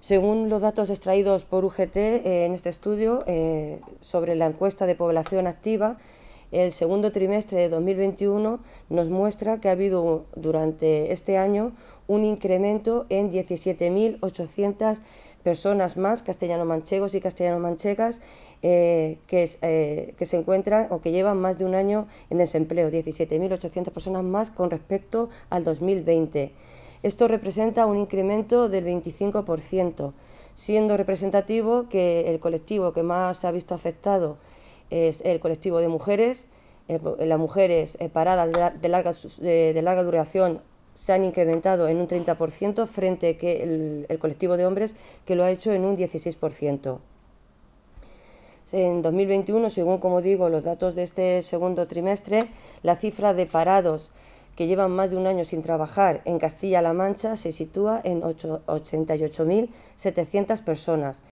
Según los datos extraídos por UGT eh, en este estudio eh, sobre la encuesta de población activa, el segundo trimestre de 2021 nos muestra que ha habido durante este año un incremento en 17.800 personas más, castellano-manchegos y castellano-manchegas, eh, que, que, se encuentran o que llevan más de un año en desempleo, 17.800 personas más con respecto al 2020. Esto representa un incremento del 25%, siendo representativo que el colectivo que más se ha visto afectado es el colectivo de mujeres. Las mujeres eh, paradas de larga, duración se han incrementado en un 30% frente que el colectivo de hombres que lo ha hecho en un 16%. En 2021, según como digo los datos de este segundo trimestre, la cifra de parados que llevan más de un año sin trabajar en Castilla-La Mancha se sitúa en 88.700 personas